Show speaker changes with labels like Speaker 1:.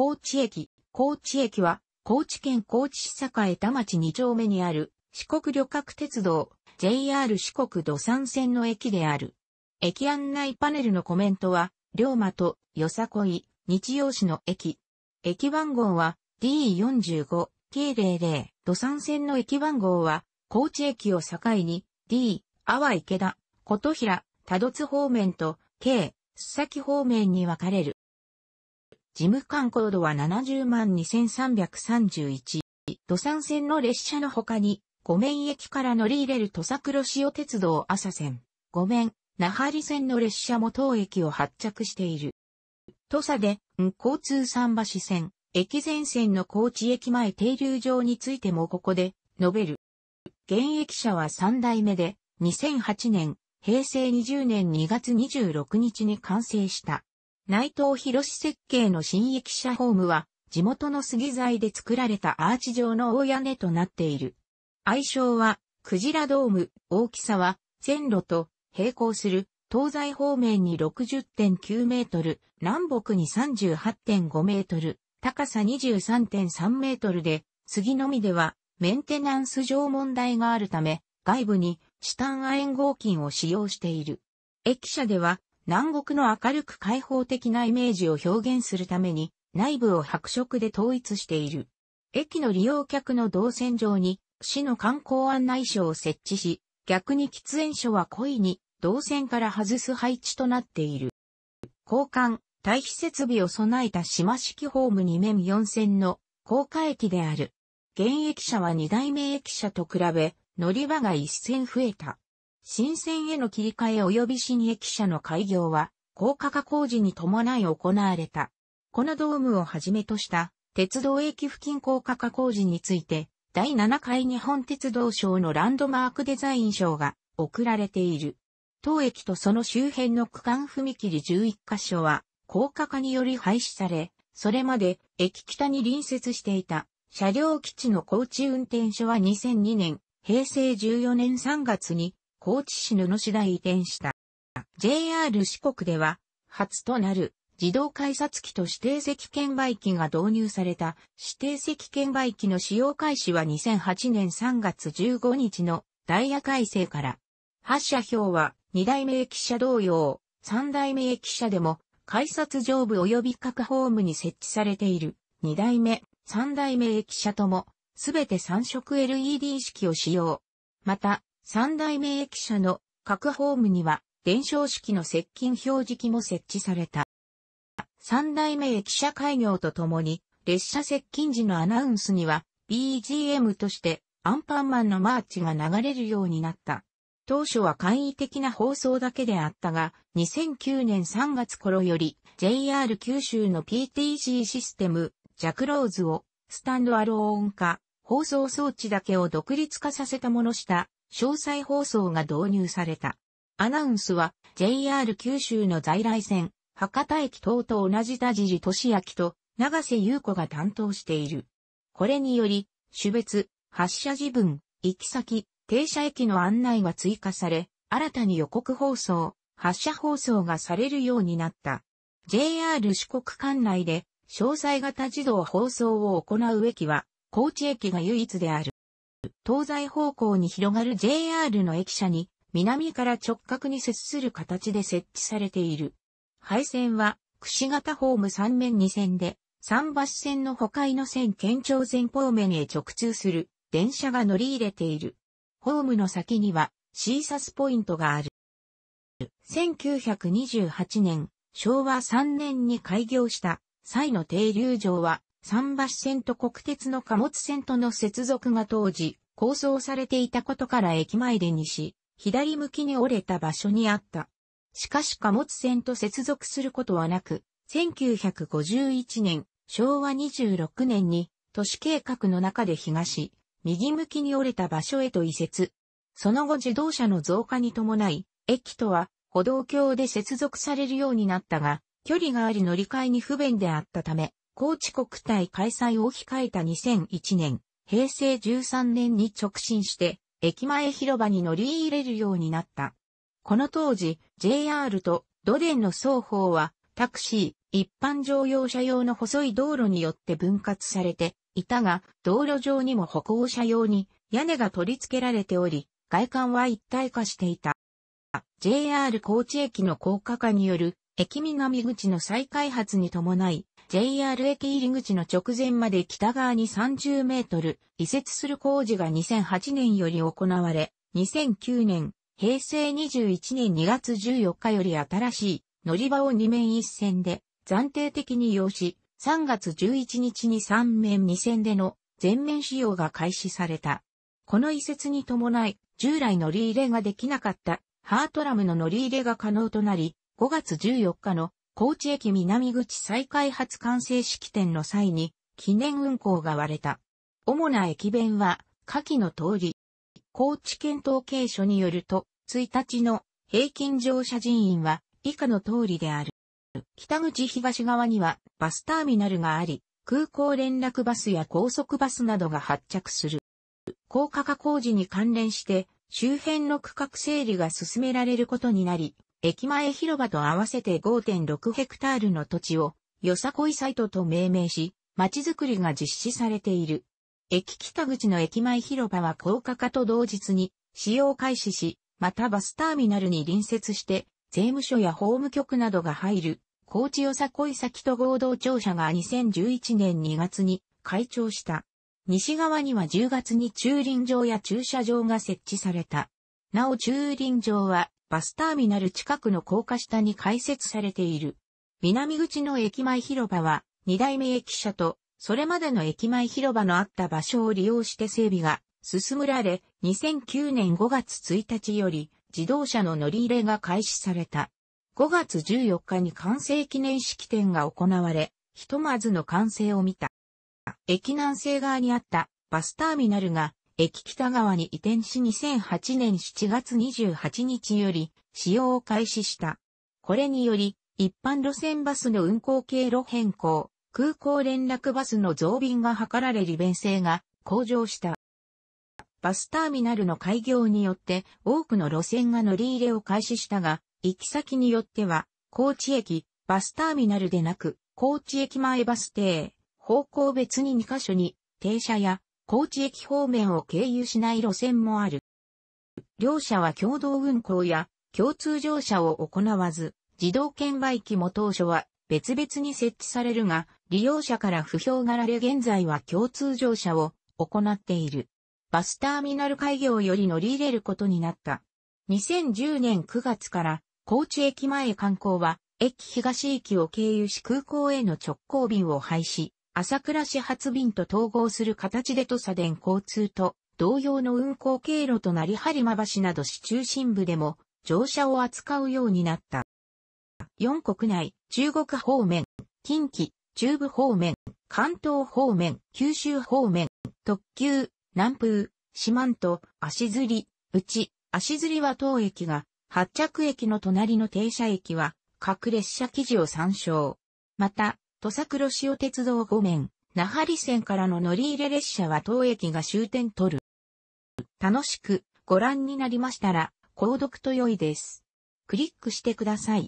Speaker 1: 高知駅。高知駅は、高知県高知市栄田町2丁目にある四国旅客鉄道 JR 四国土産線の駅である。駅案内パネルのコメントは、龍馬とよさこい、日曜市の駅。駅番号は D45、K00、土産線の駅番号は、高知駅を境に D、阿波池田、琴平、多度津方面と K、須崎方面に分かれる。事務官高度は70万2331。土産線の列車の他に、五面駅から乗り入れる土佐黒潮鉄道朝線、五面、那覇里線の列車も当駅を発着している。土佐で、交通桟橋線、駅前線の高知駅前停留場についてもここで、述べる。現役者は3代目で、2008年、平成20年2月26日に完成した。内藤博設計の新駅舎ホームは、地元の杉材で作られたアーチ状の大屋根となっている。愛称は、クジラドーム、大きさは、線路と並行する東西方面に60.9メートル、南北に38.5メートル、高さ23.3メートルで、杉のみではメンテナンス上問題があるため、外部にチタン亜鉛合金を使用している。駅舎では南国の明るく開放的なイメージを表現するために、内部を白色で統一している。駅の利用客の動線上に、市の観光案内所を設置し、逆に喫煙所は故意に、動線から外す配置となっている。交換、対比設備を備えた島式ホーム2面4線の高架駅である。現役者は2代目駅舎と比べ、乗り場が1線増えた。新線への切り替え及び新駅舎の開業は、高架化工事に伴い行われた。このドームをはじめとした鉄道駅付近高架化工事について、第7回日本鉄道省のランドマークデザイン賞が贈られている。当駅とその周辺の区間踏切11カ所は、高架化により廃止され、それまで駅北に隣接していた車両基地の高地運転所は2002年、平成14年3月に高知市布市大移転した。JR 四国では、初となる自動改札機と指定席券売機が導入された指定席券売機の使用開始は2008年3月15日のダイヤ改正から。発車表は2代目駅舎同様、3代目駅舎でも改札上部及び各ホームに設置されている2代目、3代目駅舎ともすべて3色 LED 式を使用。また、三代目駅舎の各ホームには伝承式の接近表示器も設置された。三代目駅舎開業とともに列車接近時のアナウンスには BGM としてアンパンマンのマーチが流れるようになった。当初は簡易的な放送だけであったが、2009年3月頃より JR 九州の p t g システム、ジャクローズをスタンドアローン化、放送装置だけを独立化させたものした詳細放送が導入された。アナウンスは JR 九州の在来線、博多駅等と同じ田尻俊明と長瀬優子が担当している。これにより、種別、発車時分、行き先、停車駅の案内は追加され、新たに予告放送、発車放送がされるようになった。JR 四国管内で、詳細型自動放送を行う駅は、高知駅が唯一である。東西方向に広がる JR の駅舎に、南から直角に接する形で設置されている。廃線は、串型ホーム3面2線で、三橋線の北海の線県庁前方面へ直通する電車が乗り入れている。ホームの先には、シーサスポイントがある。1928年、昭和3年に開業した際の停留場は桟橋線と国鉄の貨物線との接続が当時、構想されていたことから駅前で西、左向きに折れた場所にあった。しかし貨物船と接続することはなく、1951年、昭和26年に都市計画の中で東、右向きに折れた場所へと移設。その後自動車の増加に伴い、駅とは歩道橋で接続されるようになったが、距離があり乗り換えに不便であったため、高知国体開催を控えた2001年、平成13年に直進して、駅前広場に乗り入れるようになった。この当時、JR と土田の双方は、タクシー、一般乗用車用の細い道路によって分割されていたが、道路上にも歩行者用に屋根が取り付けられており、外観は一体化していた。JR 高知駅の高架化による駅南口の再開発に伴い、JR 駅入り口の直前まで北側に30メートル、移設する工事が2008年より行われ、2009年、平成21年2月14日より新しい乗り場を2面1線で暫定的に用し、3月11日に3面2線での全面使用が開始された。この移設に伴い、従来乗り入れができなかったハートラムの乗り入れが可能となり、5月14日の高知駅南口再開発完成式典の際に記念運行が割れた。主な駅弁は、下記の通り。高知県統計所によると、1日の平均乗車人員は以下の通りである。北口東側にはバスターミナルがあり、空港連絡バスや高速バスなどが発着する。高架化工事に関連して、周辺の区画整理が進められることになり、駅前広場と合わせて5.6ヘクタールの土地を、よさこいサイトと命名し、街づくりが実施されている。駅北口の駅前広場は高架化と同日に使用開始し、またバスターミナルに隣接して、税務署や法務局などが入る、高知よさこい先と合同庁舎が2011年2月に開庁した。西側には10月に駐輪場や駐車場が設置された。なお駐輪場はバスターミナル近くの高架下に開設されている。南口の駅前広場は、二代目駅舎と、それまでの駅前広場のあった場所を利用して整備が進められ、2009年5月1日より自動車の乗り入れが開始された。5月14日に完成記念式典が行われ、ひとまずの完成を見た。駅南西側にあったバスターミナルが駅北側に移転し2008年7月28日より使用を開始した。これにより、一般路線バスの運行経路変更、空港連絡バスの増便が図られ利便性が向上した。バスターミナルの開業によって多くの路線が乗り入れを開始したが、行き先によっては、高知駅、バスターミナルでなく、高知駅前バス停、方向別に2カ所に停車や高知駅方面を経由しない路線もある。両社は共同運行や共通乗車を行わず、自動券売機も当初は別々に設置されるが、利用者から不評がられ現在は共通乗車を行っている。バスターミナル開業より乗り入れることになった。2010年9月から高知駅前観光は駅東駅を経由し空港への直行便を廃止。朝倉始発便と統合する形で土佐電交通と同様の運行経路となり播磨橋など市中心部でも乗車を扱うようになった。4国内、中国方面、近畿、中部方面、関東方面、九州方面、特急、南風、四万と足釣り、うち、足釣りは当駅が、発着駅の隣の停車駅は、各列車記事を参照。また、土佐黒潮鉄道5面、那覇里線からの乗り入れ列車は当駅が終点取る。楽しくご覧になりましたら、購読と良いです。クリックしてください。